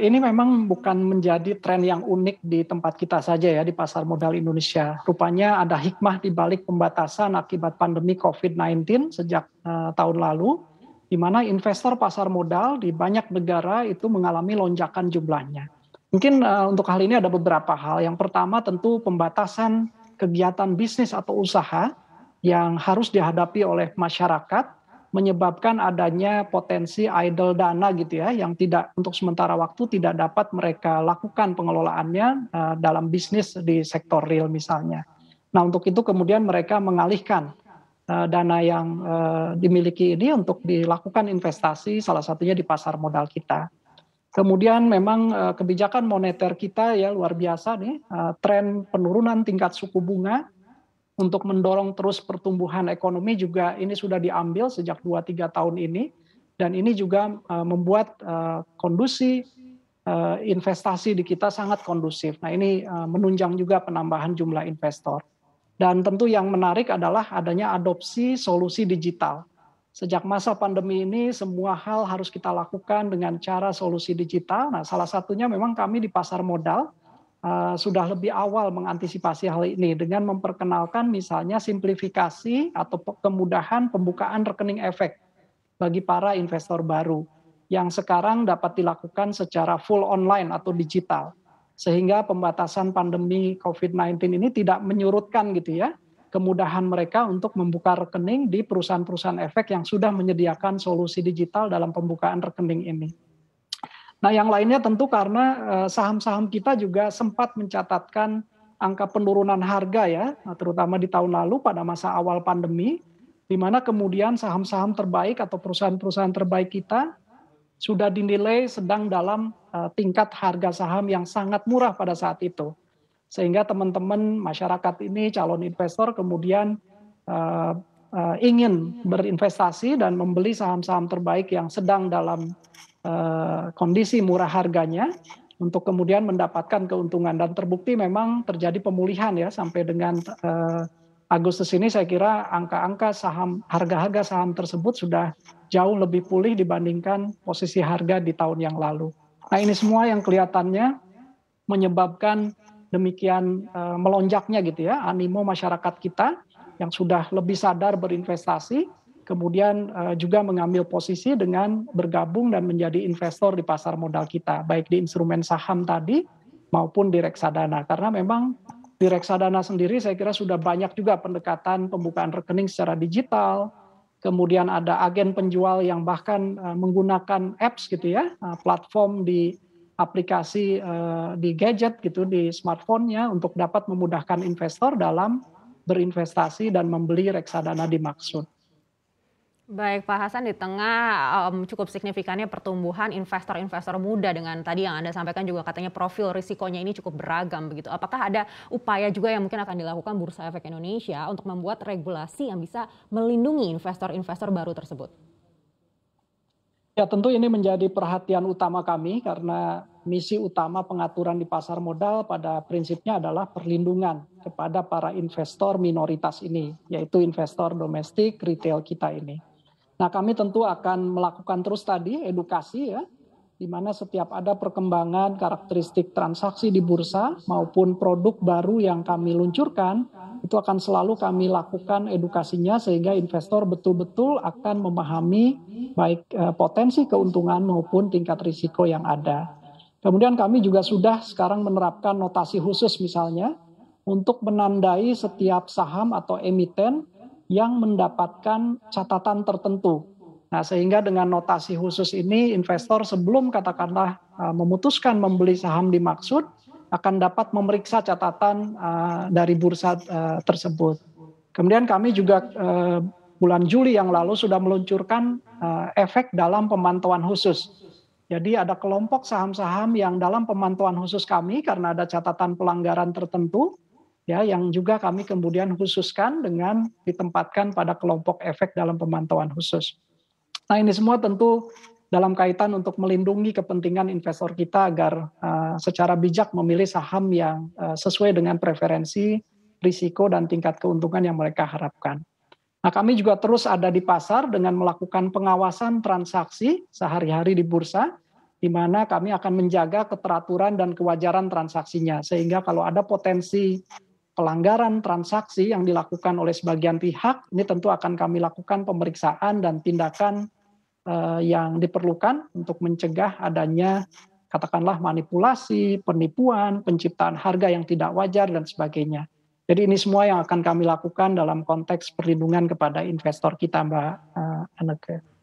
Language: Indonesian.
ini memang bukan menjadi tren yang unik di tempat kita saja ya di pasar modal Indonesia. Rupanya ada hikmah di balik pembatasan akibat pandemi COVID-19 sejak uh, tahun lalu di mana investor pasar modal di banyak negara itu mengalami lonjakan jumlahnya. Mungkin uh, untuk hal ini ada beberapa hal. Yang pertama tentu pembatasan kegiatan bisnis atau usaha yang harus dihadapi oleh masyarakat menyebabkan adanya potensi idle dana gitu ya yang tidak untuk sementara waktu tidak dapat mereka lakukan pengelolaannya uh, dalam bisnis di sektor real misalnya. Nah, untuk itu kemudian mereka mengalihkan uh, dana yang uh, dimiliki ini untuk dilakukan investasi salah satunya di pasar modal kita. Kemudian memang kebijakan moneter kita ya luar biasa nih, tren penurunan tingkat suku bunga untuk mendorong terus pertumbuhan ekonomi juga ini sudah diambil sejak 2-3 tahun ini dan ini juga eh, membuat eh, kondusi eh, investasi di kita sangat kondusif. Nah ini menunjang juga penambahan jumlah investor. Dan tentu yang menarik adalah adanya adopsi solusi digital. Sejak masa pandemi ini semua hal harus kita lakukan dengan cara solusi digital. Nah, salah satunya memang kami di pasar modal Eh, sudah lebih awal mengantisipasi hal ini dengan memperkenalkan misalnya simplifikasi atau kemudahan pembukaan rekening efek bagi para investor baru yang sekarang dapat dilakukan secara full online atau digital. Sehingga pembatasan pandemi COVID-19 ini tidak menyurutkan gitu ya kemudahan mereka untuk membuka rekening di perusahaan-perusahaan efek yang sudah menyediakan solusi digital dalam pembukaan rekening ini. Nah, yang lainnya tentu karena eh, saham-saham kita juga sempat mencatatkan angka penurunan harga ya, nah, terutama di tahun lalu pada masa awal pandemi, di mana kemudian saham-saham terbaik atau perusahaan-perusahaan terbaik kita sudah dinilai sedang dalam eh, tingkat harga saham yang sangat murah pada saat itu. Sehingga teman-teman masyarakat ini, calon investor kemudian eh, ingin berinvestasi dan membeli saham-saham terbaik yang sedang dalam Eh, kondisi murah harganya untuk kemudian mendapatkan keuntungan dan terbukti memang terjadi pemulihan ya sampai dengan eh, Agustus ini saya kira angka-angka saham harga-harga saham tersebut sudah jauh lebih pulih dibandingkan posisi harga di tahun yang lalu. Nah, ini semua yang kelihatannya menyebabkan demikian eh, melonjaknya gitu ya animo masyarakat kita yang sudah lebih sadar berinvestasi kemudian eh, juga mengambil posisi dengan bergabung dan menjadi investor di pasar modal kita, baik di instrumen saham tadi maupun di reksadana. Karena memang di reksadana sendiri saya kira sudah banyak juga pendekatan pembukaan rekening secara digital, kemudian ada agen penjual yang bahkan eh, menggunakan apps gitu ya, eh, platform di aplikasi di gadget gitu di smartphone-nya untuk dapat memudahkan investor dalam berinvestasi dan membeli reksadana dimaksud. Baik Pak Hasan, di tengah um, cukup signifikannya pertumbuhan investor-investor muda dengan tadi yang Anda sampaikan juga katanya profil risikonya ini cukup beragam begitu. Apakah ada upaya juga yang mungkin akan dilakukan Bursa Efek Indonesia untuk membuat regulasi yang bisa melindungi investor-investor baru tersebut? Ya tentu ini menjadi perhatian utama kami karena misi utama pengaturan di pasar modal pada prinsipnya adalah perlindungan kepada para investor minoritas ini, yaitu investor domestik retail kita ini. Nah, kami tentu akan melakukan terus tadi edukasi ya, di mana setiap ada perkembangan karakteristik transaksi di bursa maupun produk baru yang kami luncurkan, itu akan selalu kami lakukan edukasinya sehingga investor betul-betul akan memahami baik e, potensi keuntungan maupun tingkat risiko yang ada. Kemudian kami juga sudah sekarang menerapkan notasi khusus misalnya untuk menandai setiap saham atau emiten yang mendapatkan catatan tertentu. Nah, sehingga dengan notasi khusus ini investor sebelum katakanlah e, memutuskan membeli saham dimaksud akan dapat memeriksa catatan e, dari bursa e, tersebut. Kemudian kami juga bulan Juli yang lalu sudah meluncurkan efek dalam pemantauan khusus. Jadi ada kelompok saham-saham yang dalam pemantauan khusus kami karena ada catatan pelanggaran tertentu ya yang juga kami kemudian khususkan dengan ditempatkan pada kelompok efek dalam pemantauan khusus. Nah, ini semua tentu dalam kaitan untuk melindungi kepentingan investor kita agar uh, secara bijak memilih saham yang uh, sesuai dengan preferensi, risiko dan tingkat keuntungan yang mereka harapkan. Nah, kami juga terus ada di pasar dengan melakukan pengawasan transaksi sehari-hari di bursa di mana kami akan menjaga keteraturan dan kewajaran transaksinya sehingga kalau ada potensi pelanggaran transaksi yang dilakukan oleh sebagian pihak, ini tentu akan kami lakukan pemeriksaan dan tindakan eh, yang diperlukan untuk mencegah adanya katakanlah manipulasi, penipuan, penciptaan harga yang tidak wajar dan sebagainya. Jadi ini semua yang akan kami lakukan dalam konteks perlindungan kepada investor kita, Mbak eh, Aneke.